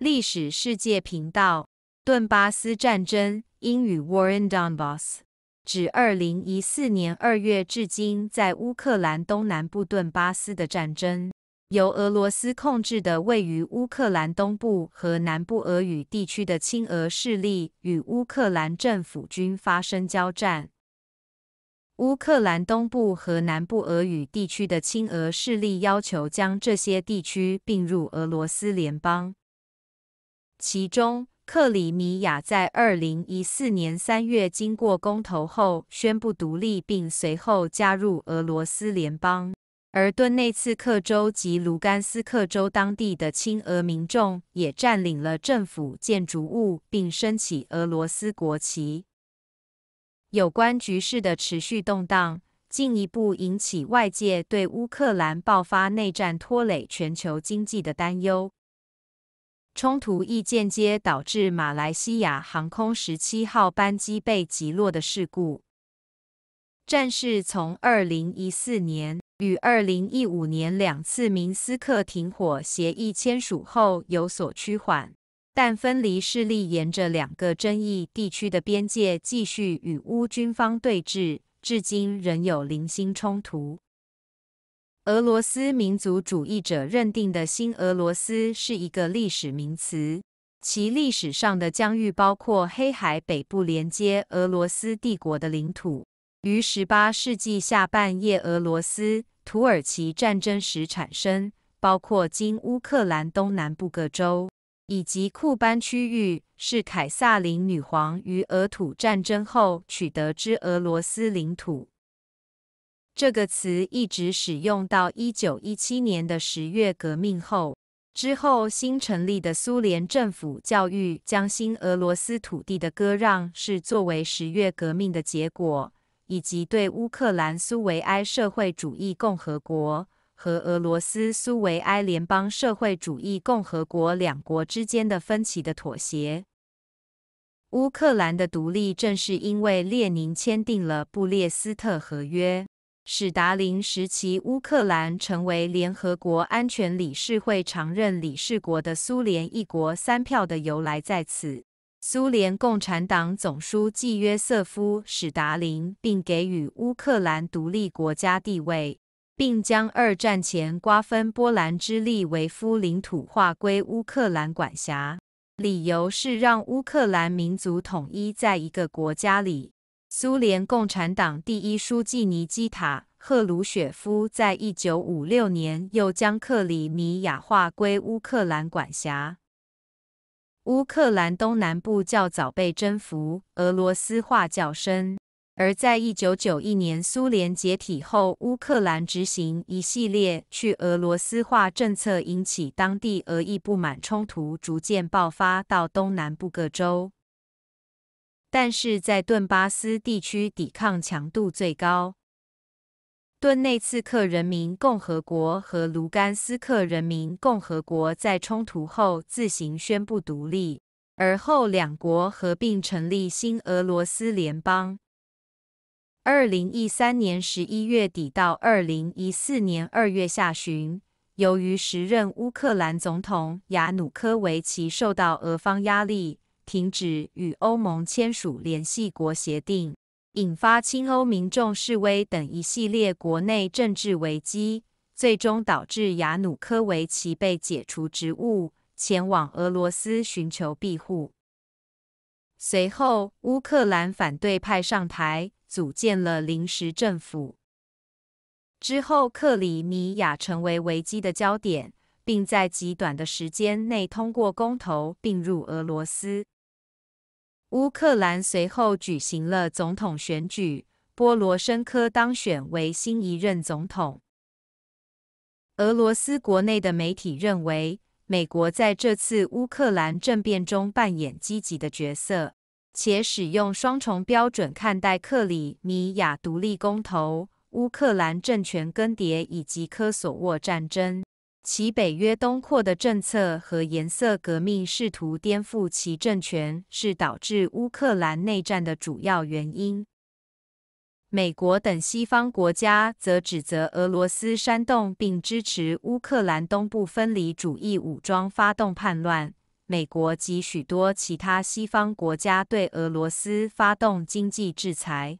历史世界频道，顿巴斯战争（英语：War in Donbas） 指二零一四年二月至今在乌克兰东南部顿巴斯的战争，由俄罗斯控制的位于乌克兰东部和南部俄语地区的亲俄势力与乌克兰政府军发生交战。乌克兰东部和南部俄语地区的亲俄势力要求将这些地区并入俄罗斯联邦。其中，克里米亚在二零一四年三月经过公投后宣布独立，并随后加入俄罗斯联邦。而顿内茨克州及卢甘斯克州当地的亲俄民众也占领了政府建筑物，并升起俄罗斯国旗。有关局势的持续动荡，进一步引起外界对乌克兰爆发内战拖累全球经济的担忧。冲突亦间接导致马来西亚航空十七号班机被击落的事故。战事从二零一四年与二零一五年两次明斯克停火协议签署后有所趋缓，但分离势力沿着两个争议地区的边界继续与乌军方对峙，至今仍有零星冲突。俄罗斯民族主义者认定的新俄罗斯是一个历史名词，其历史上的疆域包括黑海北部连接俄罗斯帝国的领土。于18世纪下半叶俄罗斯土耳其战争时产生，包括今乌克兰东南部各州以及库班区域，是凯撒琳女皇与俄土战争后取得之俄罗斯领土。这个词一直使用到一九一七年的十月革命后。之后新成立的苏联政府教育将新俄罗斯土地的割让是作为十月革命的结果，以及对乌克兰苏维埃社会主义共和国和俄罗斯苏维埃联邦社会主义共和国两国之间的分歧的妥协。乌克兰的独立正是因为列宁签订了布列斯特合约。史达林时期，乌克兰成为联合国安全理事会常任理事国的苏联一国三票的由来在此。苏联共产党总书记约瑟夫·史达林并给予乌克兰独立国家地位，并将二战前瓜分波兰之利维夫领土划归乌克兰管辖，理由是让乌克兰民族统一在一个国家里。苏联共产党第一书记尼基塔·赫鲁雪夫在一九五六年又将克里米亚划归乌克兰管辖。乌克兰东南部较早被征服，俄罗斯化较深。而在一九九一年苏联解体后，乌克兰执行一系列去俄罗斯化政策，引起当地俄裔不满，冲突逐渐爆发到东南部各州。但是在顿巴斯地区抵抗强度最高。顿内茨克人民共和国和卢甘斯克人民共和国在冲突后自行宣布独立，而后两国合并成立新俄罗斯联邦。二零一三年十一月底到二零一四年二月下旬，由于时任乌克兰总统亚努科维奇受到俄方压力。停止与欧盟签署联系国协定，引发亲欧民众示威等一系列国内政治危机，最终导致雅努科维奇被解除职务，前往俄罗斯寻求庇护。随后，乌克兰反对派上台，组建了临时政府。之后，克里米亚成为危机的焦点，并在极短的时间内通过公投并入俄罗斯。乌克兰随后举行了总统选举，波罗申科当选为新一任总统。俄罗斯国内的媒体认为，美国在这次乌克兰政变中扮演积极的角色，且使用双重标准看待克里米亚独立公投、乌克兰政权更迭以及科索沃战争。其北约东扩的政策和颜色革命试图颠覆其政权，是导致乌克兰内战的主要原因。美国等西方国家则指责俄罗斯煽动并支持乌克兰东部分离主义武装发动叛乱，美国及许多其他西方国家对俄罗斯发动经济制裁。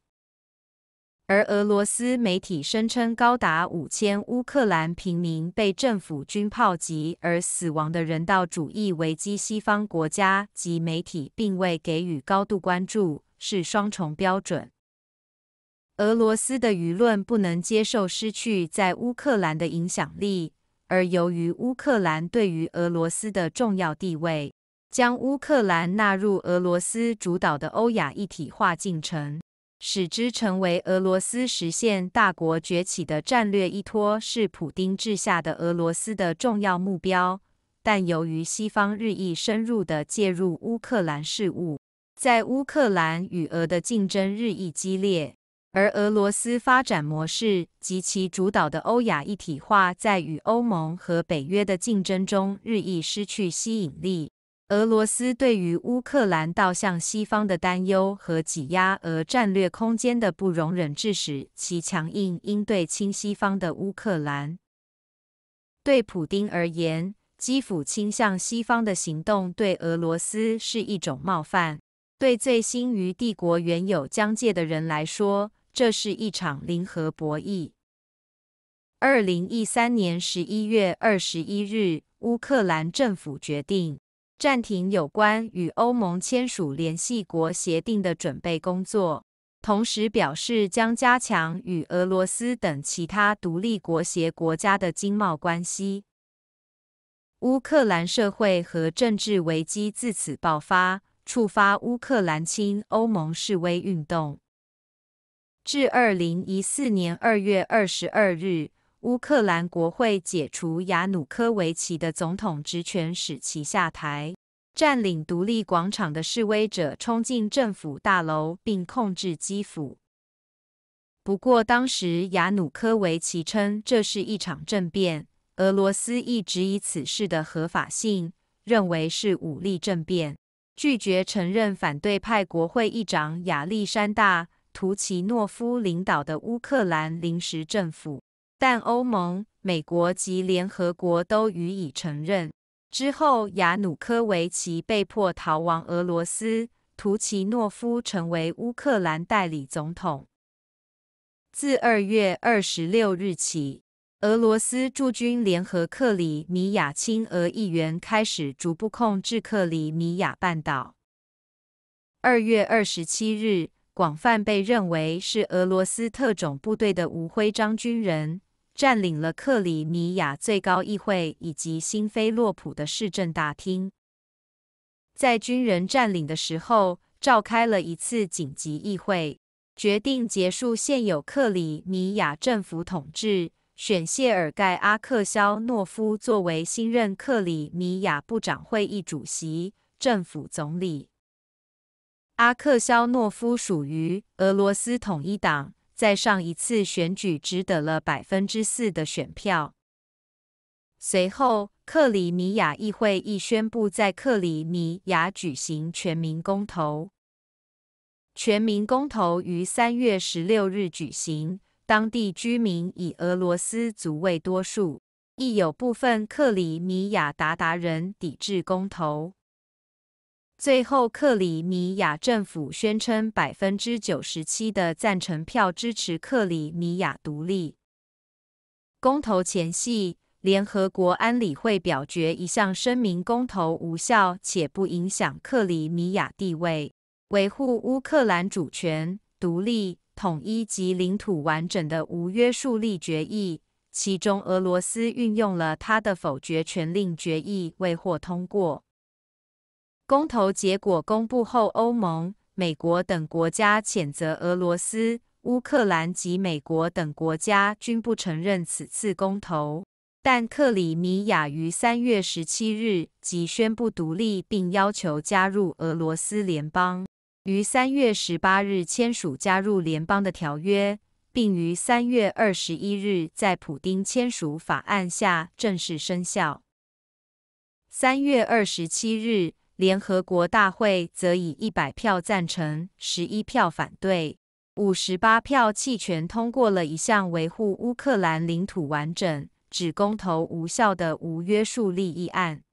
而俄罗斯媒体声称，高达五千乌克兰平民被政府军炮击而死亡的人道主义危机，西方国家及媒体并未给予高度关注，是双重标准。俄罗斯的舆论不能接受失去在乌克兰的影响力，而由于乌克兰对于俄罗斯的重要地位，将乌克兰纳入俄罗斯主导的欧亚一体化进程。使之成为俄罗斯实现大国崛起的战略依托，是普丁治下的俄罗斯的重要目标。但由于西方日益深入的介入乌克兰事务，在乌克兰与俄的竞争日益激烈，而俄罗斯发展模式及其主导的欧亚一体化在与欧盟和北约的竞争中日益失去吸引力。俄罗斯对于乌克兰倒向西方的担忧和挤压俄战略空间的不容忍，致使其强硬应对亲西方的乌克兰。对普京而言，基辅倾向西方的行动对俄罗斯是一种冒犯。对最新于帝国原有疆界的人来说，这是一场零和博弈。二零一三年十一月二十一日，乌克兰政府决定。暂停有关与欧盟签署联系国协定的准备工作，同时表示将加强与俄罗斯等其他独立国协国家的经贸关系。乌克兰社会和政治危机自此爆发，触发乌克兰亲欧盟示威运动。至二零一四年二月二十二日。乌克兰国会解除亚努科维奇的总统职权，使其下台。占领独立广场的示威者冲进政府大楼，并控制基辅。不过，当时亚努科维奇称这是一场政变。俄罗斯一直以此事的合法性，认为是武力政变，拒绝承认反对派国会议长亚历山大·图奇诺夫领导的乌克兰临时政府。但欧盟、美国及联合国都予以承认。之后，雅努科维奇被迫逃亡俄罗斯，图奇诺夫成为乌克兰代理总统。自二月二十六日起，俄罗斯驻军联合克里米亚亲俄议员开始逐步控制克里米亚半岛。二月二十七日，广泛被认为是俄罗斯特种部队的无徽章军人。占领了克里米亚最高议会以及新菲洛普的市政大厅。在军人占领的时候，召开了一次紧急议会，决定结束现有克里米亚政府统治，选谢尔盖·阿克肖诺夫作为新任克里米亚部长会议主席、政府总理。阿克肖诺夫属于俄罗斯统一党。在上一次选举只得了百分之四的选票。随后，克里米亚议会亦宣布在克里米亚举行全民公投。全民公投于三月十六日举行，当地居民以俄罗斯族为多数，亦有部分克里米亚鞑靼人抵制公投。最后，克里米亚政府宣称百分之九十七的赞成票支持克里米亚独立公投前夕，联合国安理会表决一项声明，公投无效且不影响克里米亚地位，维护乌克兰主权、独立、统一及领土完整的无约束力决议，其中俄罗斯运用了他的否决权，令决议未获通过。公投结果公布后，欧盟、美国等国家谴责俄罗斯、乌克兰及美国等国家均不承认此次公投。但克里米亚于三月十七日即宣布独立，并要求加入俄罗斯联邦。于三月十八日签署加入联邦的条约，并于三月二十一日在普丁签署法案下正式生效。三月二十七日。联合国大会则以一百票赞成、十一票反对、五十八票弃权通过了一项维护乌克兰领土完整、只公投无效的无约束力议案。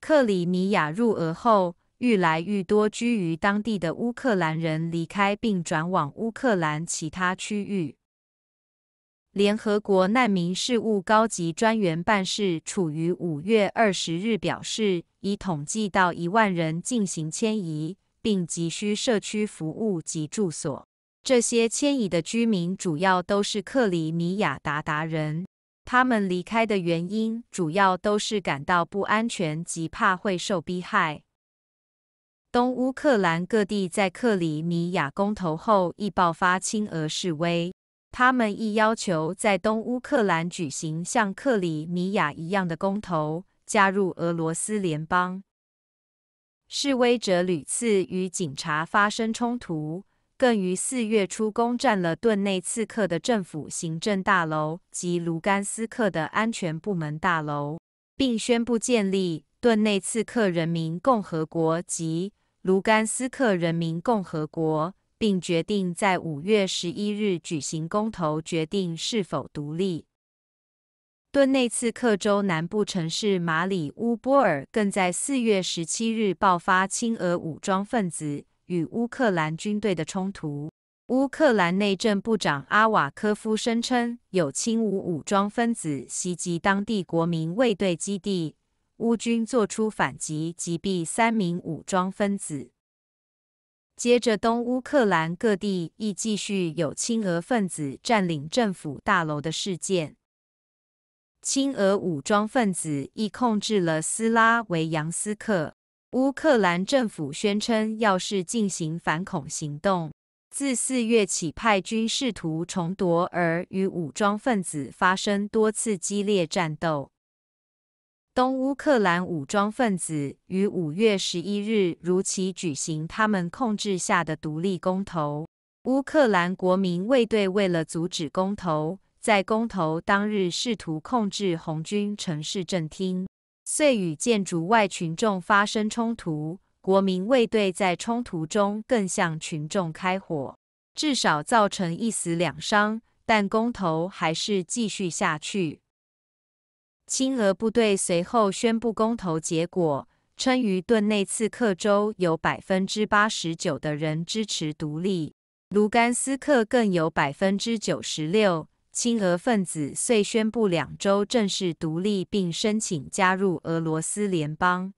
克里米亚入俄后，愈来愈多居于当地的乌克兰人离开，并转往乌克兰其他区域。联合国难民事务高级专员办事处于五月二十日表示，已统计到一万人进行迁移，并急需社区服务及住所。这些迁移的居民主要都是克里米亚达达人，他们离开的原因主要都是感到不安全及怕会受逼害。东乌克兰各地在克里米亚公投后，亦爆发亲俄示威。他们亦要求在东乌克兰举行像克里米亚一样的公投，加入俄罗斯联邦。示威者屡次与警察发生冲突，更于四月初攻占了顿内茨克的政府行政大楼及卢甘斯克的安全部门大楼，并宣布建立顿内茨克人民共和国及卢甘斯克人民共和国。并决定在五月十一日举行公投，决定是否独立。顿内茨克州南部城市马里乌波尔更在四月十七日爆发亲俄武装分子与乌克兰军队的冲突。乌克兰内政部长阿瓦科夫声称，有亲乌武装分子袭击当地国民卫队基地，乌军作出反击，击毙三名武装分子。接着，东乌克兰各地亦继续有亲俄分子占领政府大楼的事件。亲俄武装分子亦控制了斯拉维扬斯克。乌克兰政府宣称，要是进行反恐行动，自四月起派军试图重夺，而与武装分子发生多次激烈战斗。东乌克兰武装分子于五月十一日如期举行他们控制下的独立公投。乌克兰国民卫队为了阻止公投，在公投当日试图控制红军城市政厅，遂与建筑外群众发生冲突。国民卫队在冲突中更向群众开火，至少造成一死两伤，但公投还是继续下去。亲俄部队随后宣布公投结果，称于顿内次克州有百分之八十九的人支持独立，卢甘斯克更有百分之九十六亲俄分子遂宣布两州正式独立并申请加入俄罗斯联邦。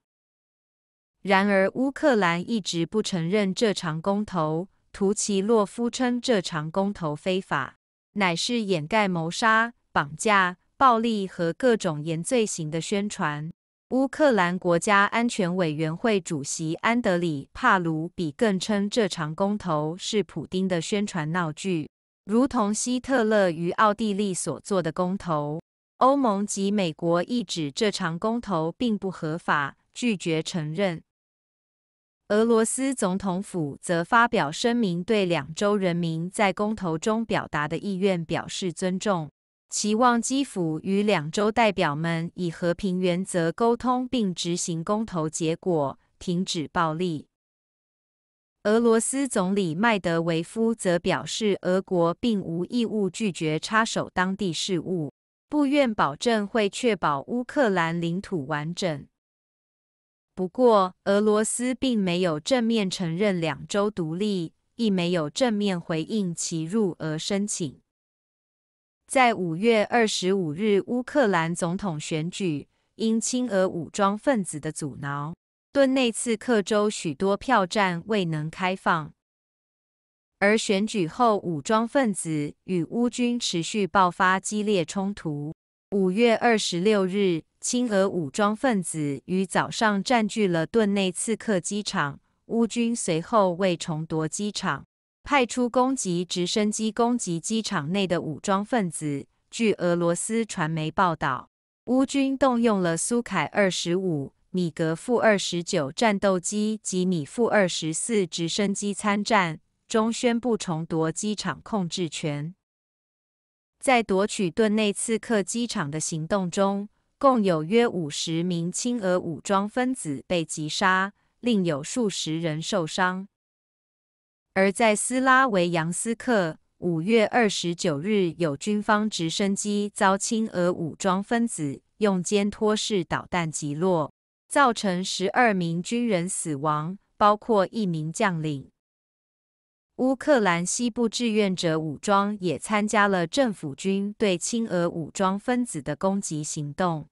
然而，乌克兰一直不承认这场公投。图奇洛夫称这场公投非法，乃是掩盖谋杀、绑架。暴力和各种严罪行的宣传。乌克兰国家安全委员会主席安德里·帕鲁比更称，这场公投是普丁的宣传闹剧，如同希特勒与奥地利所做的公投。欧盟及美国亦指这场公投并不合法，拒绝承认。俄罗斯总统府则发表声明，对两州人民在公投中表达的意愿表示尊重。期望基辅与两州代表们以和平原则沟通，并执行公投结果，停止暴力。俄罗斯总理麦德维夫则表示，俄国并无义务拒绝插手当地事务，不愿保证会确保乌克兰领土完整。不过，俄罗斯并没有正面承认两州独立，亦没有正面回应其入俄申请。在五月二十五日，乌克兰总统选举因亲俄武装分子的阻挠，顿内茨克州许多票站未能开放。而选举后，武装分子与乌军持续爆发激烈冲突。五月二十六日，亲俄武装分子于早上占据了顿内茨克机场，乌军随后为重夺机场。派出攻击直升机攻击机场内的武装分子。据俄罗斯传媒报道，乌军动用了苏凯二十五、米格负二十九战斗机及米负二十四直升机参战，终宣布重夺机场控制权。在夺取顿内茨克机场的行动中，共有约五十名亲俄武装分子被击杀，另有数十人受伤。而在斯拉维扬斯克，五月二十九日，有军方直升机遭亲俄武装分子用肩托式导弹击落，造成十二名军人死亡，包括一名将领。乌克兰西部志愿者武装也参加了政府军对亲俄武装分子的攻击行动。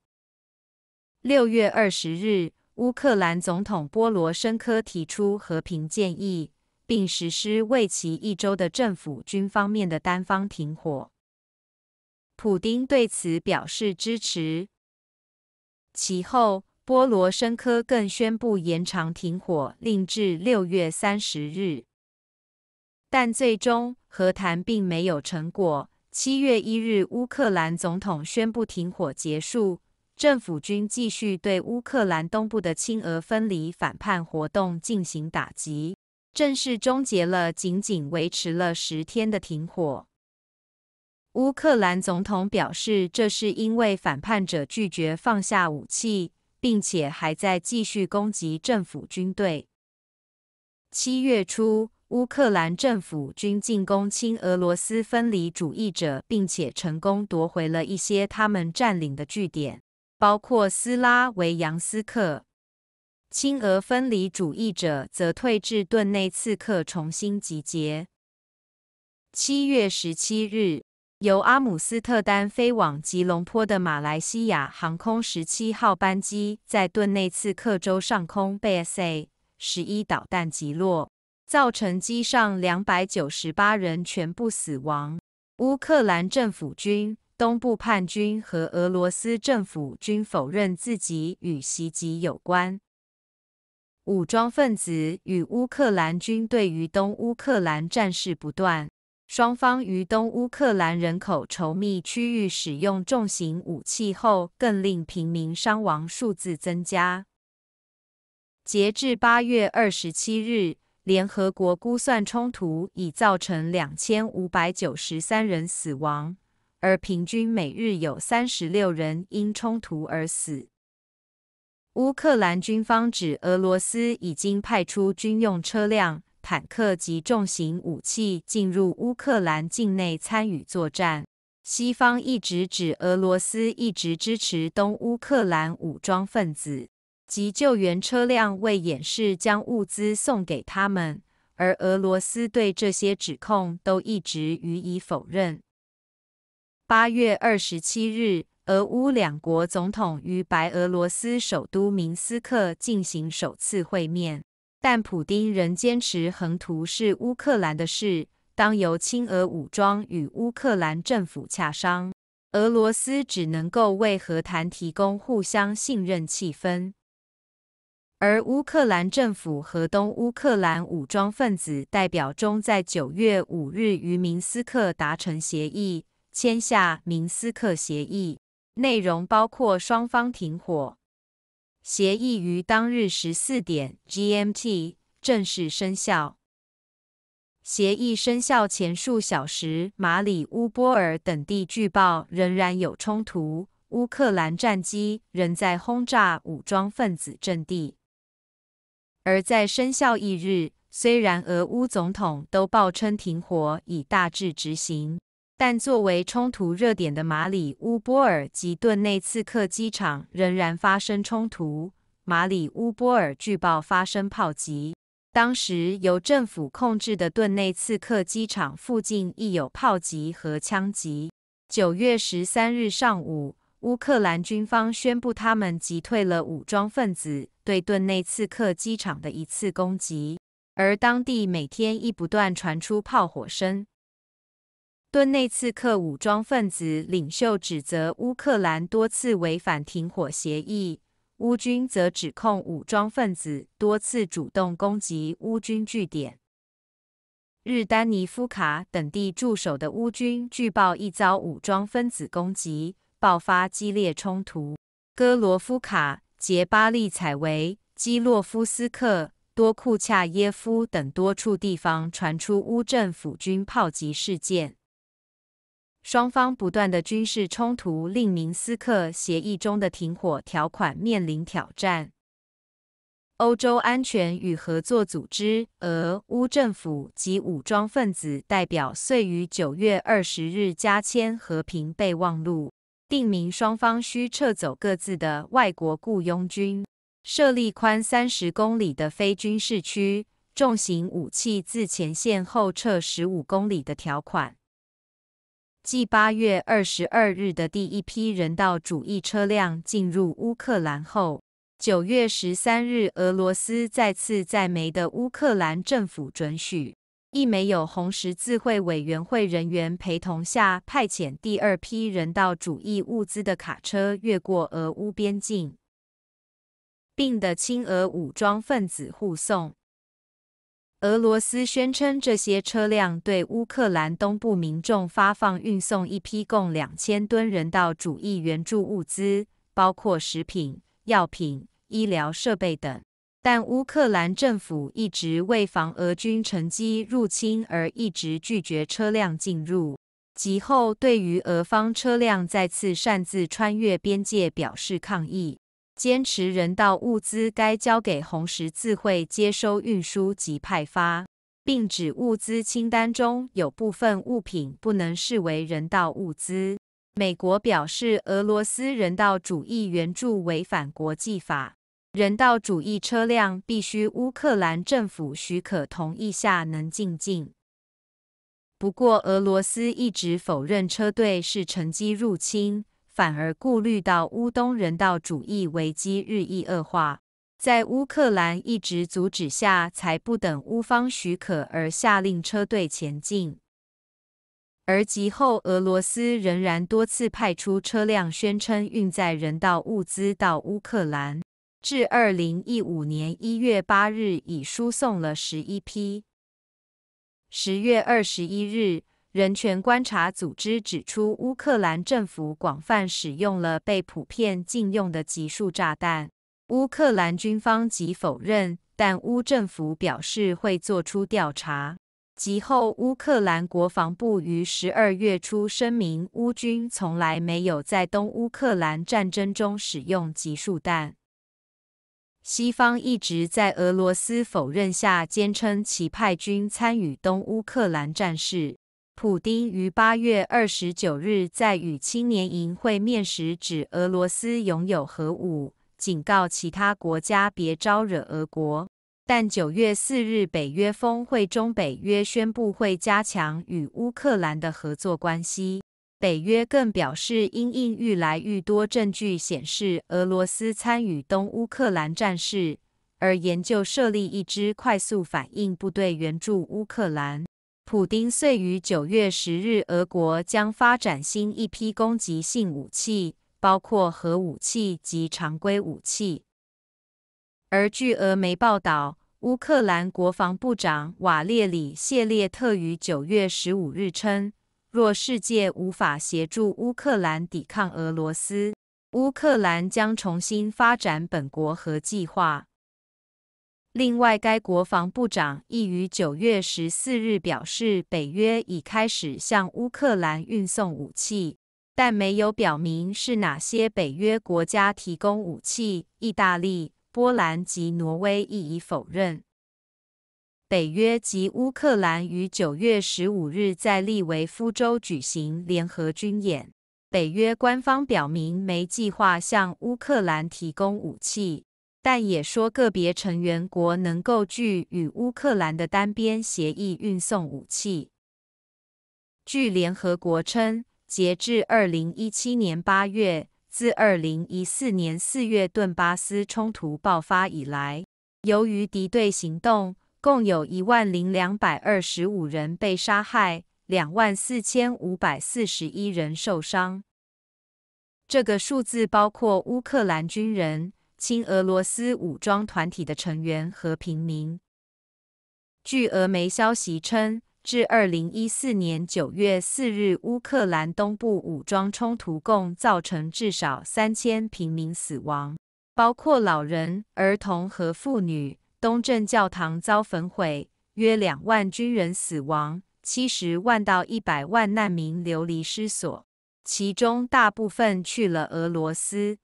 六月二十日，乌克兰总统波罗申科提出和平建议。并实施为期一周的政府军方面的单方停火。普丁对此表示支持。其后，波罗申科更宣布延长停火令至六月三十日，但最终和谈并没有成果。七月一日，乌克兰总统宣布停火结束，政府军继续对乌克兰东部的亲俄分离反叛活动进行打击。正式终结了仅仅维持了十天的停火。乌克兰总统表示，这是因为反叛者拒绝放下武器，并且还在继续攻击政府军队。七月初，乌克兰政府军进攻亲俄罗斯分离主义者，并且成功夺回了一些他们占领的据点，包括斯拉维扬斯克。亲俄分离主义者则退至顿内刺克，重新集结。七月十七日，由阿姆斯特丹飞往吉隆坡的马来西亚航空十七号班机在顿内刺克州上空被 S A 十一导弹击落，造成机上两百九十八人全部死亡。乌克兰政府军、东部叛军和俄罗斯政府均否认自己与袭击有关。武装分子与乌克兰军队于东乌克兰战事不断，双方于东乌克兰人口稠密区域使用重型武器后，更令平民伤亡数字增加。截至八月二十七日，联合国估算冲突已造成两千五百九十三人死亡，而平均每日有三十六人因冲突而死。乌克兰军方指，俄罗斯已经派出军用车辆、坦克及重型武器进入乌克兰境内参与作战。西方一直指俄罗斯一直支持东乌克兰武装分子及救援车辆，为掩饰将物资送给他们。而俄罗斯对这些指控都一直予以否认。八月二十七日。俄乌两国总统与白俄罗斯首都明斯克进行首次会面，但普京仍坚持，横图是乌克兰的事，当由亲俄武装与乌克兰政府洽商。俄罗斯只能够为和谈提供互相信任气氛，而乌克兰政府和东乌克兰武装分子代表中在九月五日于明斯克达成协议，签下明斯克协议。内容包括双方停火协议于当日十四点 （GMT） 正式生效。协议生效前数小时，马里乌波尔等地据报仍然有冲突，乌克兰战机仍在轰炸武装分子阵地。而在生效一日，虽然俄乌总统都报称停火已大致执行。但作为冲突热点的马里乌波尔及顿内茨克机场仍然发生冲突。马里乌波尔据报发生炮击，当时由政府控制的顿内茨克机场附近亦有炮击和枪击。九月十三日上午，乌克兰军方宣布他们击退了武装分子对顿内茨克机场的一次攻击，而当地每天亦不断传出炮火声。顿内刺客武装分子领袖指责乌克兰多次违反停火协议，乌军则指控武装分子多次主动攻击乌军据点。日丹尼夫卡等地驻守的乌军据报一遭武装分子攻击，爆发激烈冲突。戈罗夫卡、杰巴利采维、基洛夫斯克、多库恰耶夫等多处地方传出乌政府军炮击事件。双方不断的军事冲突令明斯克协议中的停火条款面临挑战。欧洲安全与合作组织、俄乌政府及武装分子代表遂于九月二十日加签和平备忘录，定明双方需撤走各自的外国雇佣军，设立宽三十公里的非军事区，重型武器自前线后撤十五公里的条款。继八月二十二日的第一批人道主义车辆进入乌克兰后，九月十三日，俄罗斯再次在没的乌克兰政府准许，一没有红十字会委员会人员陪同下，派遣第二批人道主义物资的卡车越过俄乌边境，并的亲俄武装分子护送。俄罗斯宣称，这些车辆对乌克兰东部民众发放、运送一批共两千吨人道主义援助物资，包括食品、药品、医疗设备等。但乌克兰政府一直为防俄军乘机入侵而一直拒绝车辆进入，及后对于俄方车辆再次擅自穿越边界表示抗议。坚持人道物资该交给红十字会接收、运输及派发，并指物资清单中有部分物品不能视为人道物资。美国表示，俄罗斯人道主义援助违反国际法，人道主义车辆必须乌克兰政府许可同意下能进境。不过，俄罗斯一直否认车队是乘机入侵。反而顾虑到乌东人道主义危机日益恶化，在乌克兰一直阻止下，才不等乌方许可而下令车队前进。而其后，俄罗斯仍然多次派出车辆，宣称运载人道物资到乌克兰。至二零一五年一月八日，已输送了十一批。十月二十一日。人权观察组织指出，乌克兰政府广泛使用了被普遍禁用的集束炸弹。乌克兰军方即否认，但乌政府表示会做出调查。及后，乌克兰国防部于十二月初声明，乌军从来没有在东乌克兰战争中使用集束弹。西方一直在俄罗斯否认下，坚称其派军参与东乌克兰战事。普丁于八月二十九日在与青年营会面时，指俄罗斯拥有核武，警告其他国家别招惹俄国。但九月四日，北约峰会中，北约宣布会加强与乌克兰的合作关系。北约更表示，因应愈来愈多证据显示俄罗斯参与东乌克兰战事，而研究设立一支快速反应部队援助乌克兰。普丁遂于九月十日，俄国将发展新一批攻击性武器，包括核武器及常规武器。而据俄媒报道，乌克兰国防部长瓦列里·谢列特于九月十五日称，若世界无法协助乌克兰抵抗俄罗斯，乌克兰将重新发展本国核计划。另外，该国防部长亦于九月十四日表示，北约已开始向乌克兰运送武器，但没有表明是哪些北约国家提供武器。意大利、波兰及挪威亦已否认。北约及乌克兰于九月十五日在利维夫州举行联合军演。北约官方表明，没计划向乌克兰提供武器。但也说，个别成员国能够据与乌克兰的单边协议运送武器。据联合国称，截至二零一七年八月，自二零一四年四月顿巴斯冲突爆发以来，由于敌对行动，共有一万零两百二十五人被杀害，两万四千五百四十一人受伤。这个数字包括乌克兰军人。亲俄罗斯武装团体的成员和平民。据俄媒消息称，至二零一四年九月四日，乌克兰东部武装冲突共造成至少三千平民死亡，包括老人、儿童和妇女。东正教堂遭焚毁，约两万军人死亡，七十万到一百万难民流离失所，其中大部分去了俄罗斯。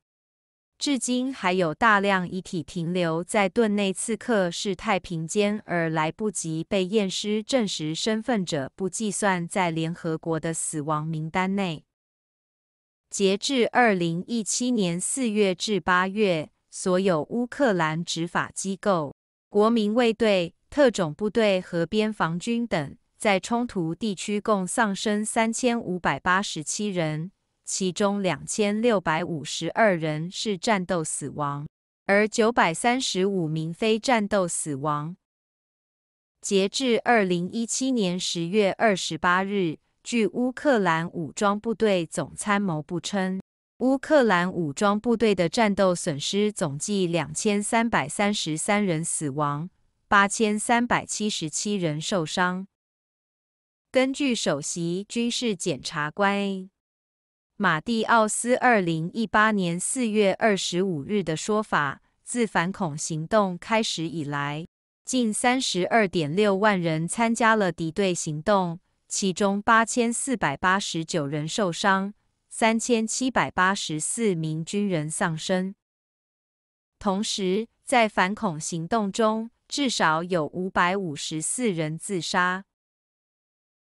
至今还有大量遗体停留在顿内刺客是太平间，而来不及被验尸、证实身份者不计算在联合国的死亡名单内。截至二零一七年四月至八月，所有乌克兰执法机构、国民卫队、特种部队和边防军等在冲突地区共丧生三千五百八十七人。其中两千六百五十二人是战斗死亡，而九百三十五名非战斗死亡。截至二零一七年十月二十八日，据乌克兰武装部队总参谋部称，乌克兰武装部队的战斗损失总计两千三百三十三人死亡，八千三百七十七人受伤。根据首席军事检察官。马蒂奥斯二零一八年四月二十五日的说法：自反恐行动开始以来，近三十二点六万人参加了敌对行动，其中八千四百八十九人受伤，三千七百八十四名军人丧生。同时，在反恐行动中，至少有五百五十四人自杀。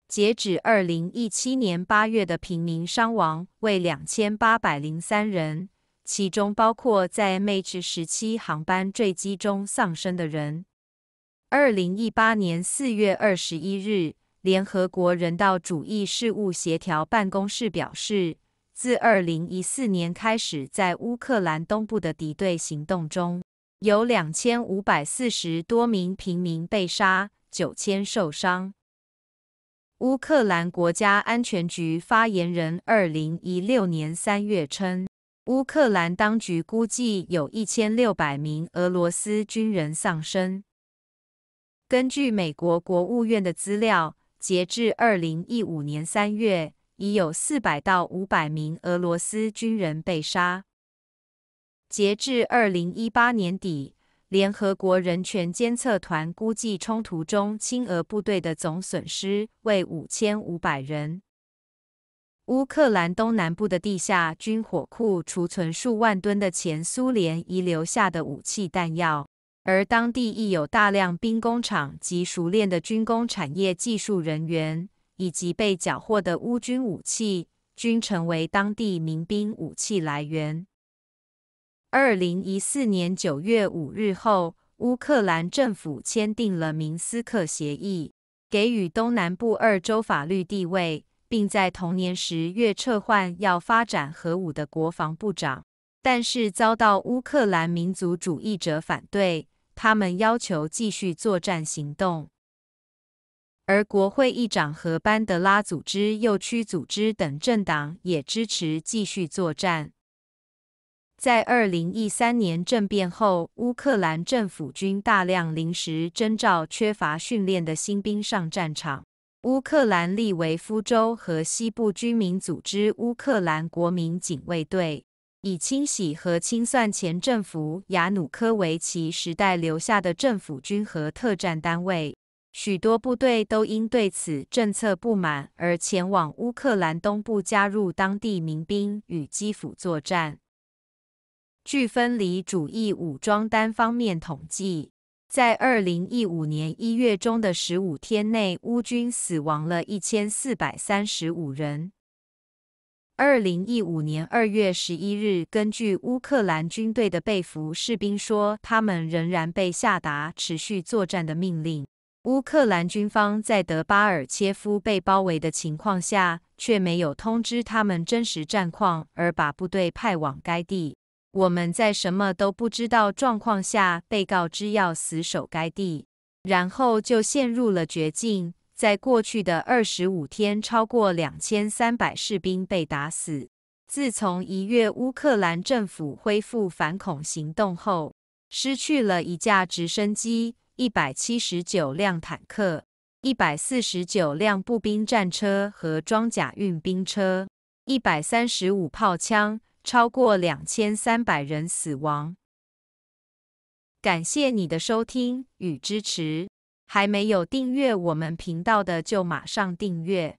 截止二零一七年八月的平民伤亡为两千八百零三人，其中包括在 MH 十七航班坠机中丧生的人。二零一八年四月二十一日，联合国人道主义事务协调办公室表示，自二零一四年开始，在乌克兰东部的敌对行动中，有两千五百四十多名平民被杀，九千受伤。乌克兰国家安全局发言人二零一六年三月称，乌克兰当局估计有一千六百名俄罗斯军人丧生。根据美国国务院的资料，截至二零一五年三月，已有四百到五百名俄罗斯军人被杀。截至二零一八年底。联合国人权监测团估计，冲突中亲俄部队的总损失为五千五百人。乌克兰东南部的地下军火库储存数万吨的前苏联遗留下的武器弹药，而当地亦有大量兵工厂及熟练的军工产业技术人员，以及被缴获的乌军武器，均成为当地民兵武器来源。二零一四年九月五日后，乌克兰政府签订了明斯克协议，给予东南部二州法律地位，并在同年十月撤换要发展核武的国防部长，但是遭到乌克兰民族主义者反对，他们要求继续作战行动，而国会议长和班德拉组织、右区组织等政党也支持继续作战。在二零一三年政变后，乌克兰政府军大量临时征召缺乏训练的新兵上战场。乌克兰利维夫州和西部居民组织乌克兰国民警卫队，以清洗和清算前政府亚努科维奇时代留下的政府军和特战单位。许多部队都因对此政策不满而前往乌克兰东部加入当地民兵，与基辅作战。据分离主义武装单方面统计，在二零一五年一月中的十五天内，乌军死亡了一千四百三十五人。二零一五年二月十一日，根据乌克兰军队的被俘士兵说，他们仍然被下达持续作战的命令。乌克兰军方在德巴尔切夫被包围的情况下，却没有通知他们真实战况，而把部队派往该地。我们在什么都不知道状况下被告知要死守该地，然后就陷入了绝境。在过去的25天，超过2300士兵被打死。自从一月乌克兰政府恢复反恐行动后，失去了一架直升机、179辆坦克、149辆步兵战车和装甲运兵车、135炮枪。超过两千三百人死亡。感谢你的收听与支持，还没有订阅我们频道的就马上订阅。